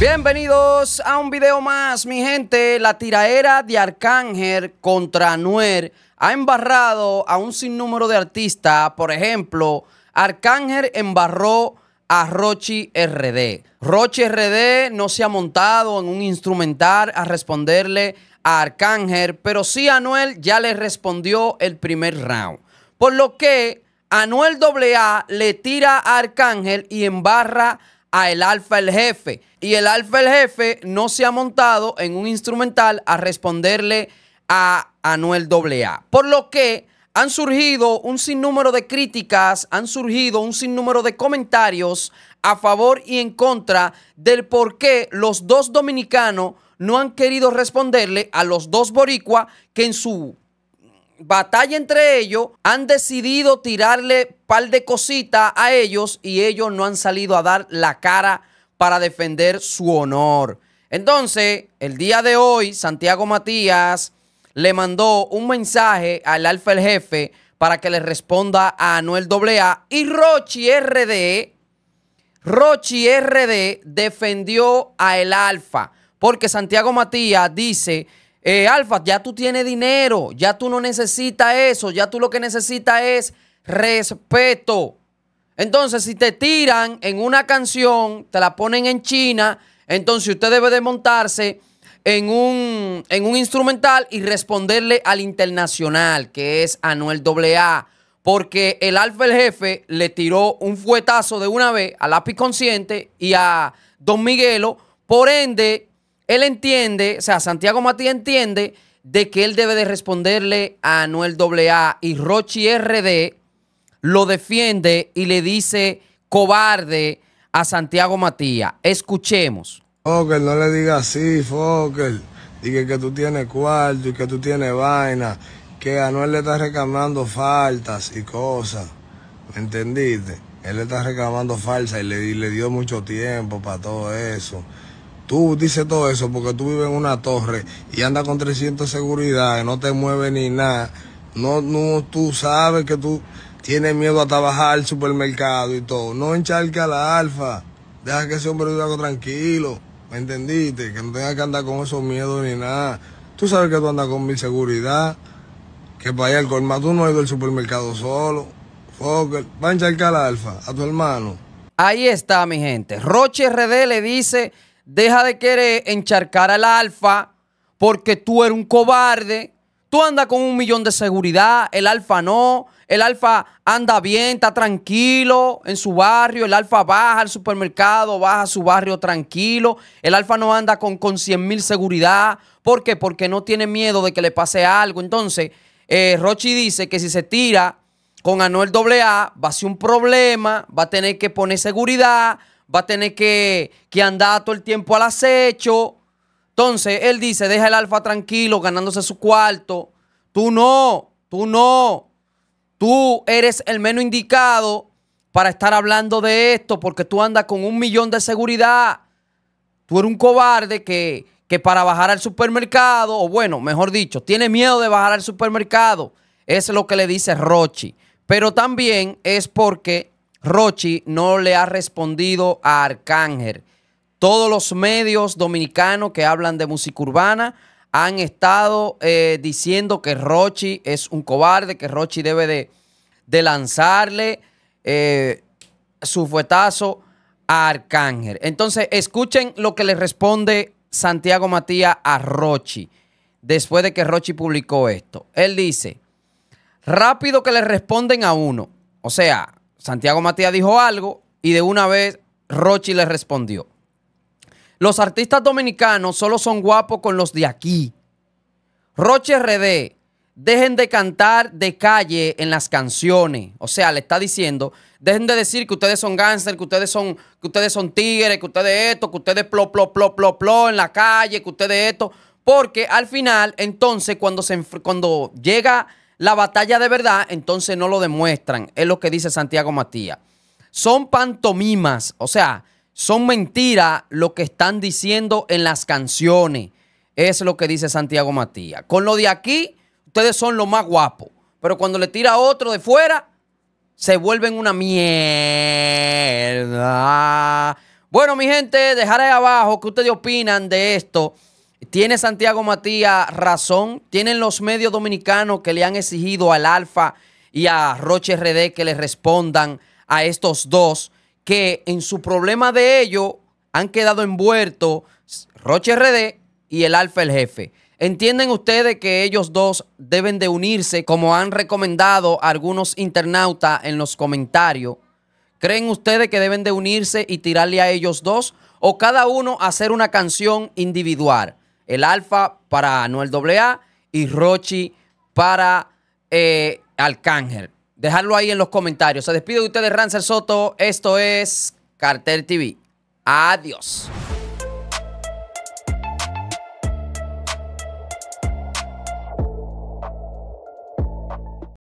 Bienvenidos a un video más, mi gente. La tiraera de Arcángel contra Anuel ha embarrado a un sinnúmero de artistas. Por ejemplo, Arcángel embarró a Rochi RD. Rochi RD no se ha montado en un instrumental a responderle a Arcángel, pero sí Anuel ya le respondió el primer round. Por lo que Anuel AA le tira a Arcángel y embarra a El Alfa el Jefe. Y El Alfa el Jefe no se ha montado en un instrumental a responderle a Anuel a Por lo que han surgido un sinnúmero de críticas, han surgido un sinnúmero de comentarios a favor y en contra del por qué los dos dominicanos no han querido responderle a los dos boricua que en su batalla entre ellos, han decidido tirarle par de cositas a ellos y ellos no han salido a dar la cara para defender su honor. Entonces, el día de hoy, Santiago Matías le mandó un mensaje al alfa el jefe para que le responda a Anuel AA y Rochi RD, Rochi RD defendió a el alfa porque Santiago Matías dice eh, Alfa, ya tú tienes dinero, ya tú no necesitas eso, ya tú lo que necesitas es respeto. Entonces, si te tiran en una canción, te la ponen en China, entonces usted debe de montarse en un, en un instrumental y responderle al internacional, que es Anuel AA, porque el Alfa el Jefe le tiró un fuetazo de una vez a Lápiz Consciente y a Don Miguelo, por ende él entiende, o sea, Santiago Matías entiende de que él debe de responderle a Anuel AA y Rochi RD lo defiende y le dice cobarde a Santiago Matías. Escuchemos. Fokker, no le diga así, Fokker. Dije que tú tienes cuarto y que tú tienes vaina, que Anuel le está reclamando faltas y cosas. ¿Me entendiste? Él le está reclamando falsas y le, y le dio mucho tiempo para todo eso tú dices todo eso porque tú vives en una torre y andas con 300 seguridad, no te mueves ni nada. No, no, tú sabes que tú tienes miedo a trabajar al supermercado y todo. No encharca la alfa. Deja que ese hombre viva tranquilo. ¿Me entendiste? Que no tengas que andar con esos miedos ni nada. Tú sabes que tú andas con mi seguridad. Que para allá al colmado tú no has ido al supermercado solo. Va a encharcar la alfa a tu hermano. Ahí está, mi gente. Roche RD le dice deja de querer encharcar al alfa porque tú eres un cobarde. Tú andas con un millón de seguridad, el alfa no, el alfa anda bien, está tranquilo en su barrio, el alfa baja al supermercado, baja a su barrio tranquilo, el alfa no anda con, con 100 mil seguridad. ¿Por qué? Porque no tiene miedo de que le pase algo. Entonces, eh, Rochi dice que si se tira con Anuel AA va a ser un problema, va a tener que poner seguridad, va a tener que, que andar todo el tiempo al acecho. Entonces, él dice, deja el alfa tranquilo, ganándose su cuarto. Tú no, tú no. Tú eres el menos indicado para estar hablando de esto porque tú andas con un millón de seguridad. Tú eres un cobarde que, que para bajar al supermercado, o bueno, mejor dicho, tiene miedo de bajar al supermercado. Es lo que le dice Rochi. Pero también es porque Rochi no le ha respondido a Arcángel. Todos los medios dominicanos que hablan de música urbana han estado eh, diciendo que Rochi es un cobarde, que Rochi debe de, lanzarle eh, su fuetazo a Arcángel. Entonces, escuchen lo que le responde Santiago Matías a Rochi después de que Rochi publicó esto. Él dice, rápido que le responden a uno. O sea, Santiago Matías dijo algo y de una vez Rochi le respondió. Los artistas dominicanos solo son guapos con los de aquí. Roche RD, dejen de cantar de calle en las canciones. O sea, le está diciendo, dejen de decir que ustedes son gánster, que ustedes son, que ustedes son tigres, que ustedes esto, que ustedes plo, plo, plo, plo, plo en la calle, que ustedes esto. Porque al final, entonces, cuando, se, cuando llega la batalla de verdad, entonces no lo demuestran. Es lo que dice Santiago Matías. Son pantomimas, o sea, son mentiras lo que están diciendo en las canciones. Es lo que dice Santiago Matías. Con lo de aquí, ustedes son lo más guapos. Pero cuando le tira otro de fuera, se vuelven una mierda. Bueno, mi gente, dejaré abajo que ustedes opinan de esto. ¿Tiene Santiago Matías razón? ¿Tienen los medios dominicanos que le han exigido al Alfa y a Roche RD que le respondan a estos dos que en su problema de ello han quedado envueltos Roche RD y el Alfa el jefe? ¿Entienden ustedes que ellos dos deben de unirse como han recomendado algunos internautas en los comentarios? ¿Creen ustedes que deben de unirse y tirarle a ellos dos o cada uno hacer una canción individual? el Alfa para Anuel AA y Rochi para eh, Arcángel. Dejarlo ahí en los comentarios. Se despide de ustedes, Ranser Soto. Esto es Cartel TV. Adiós.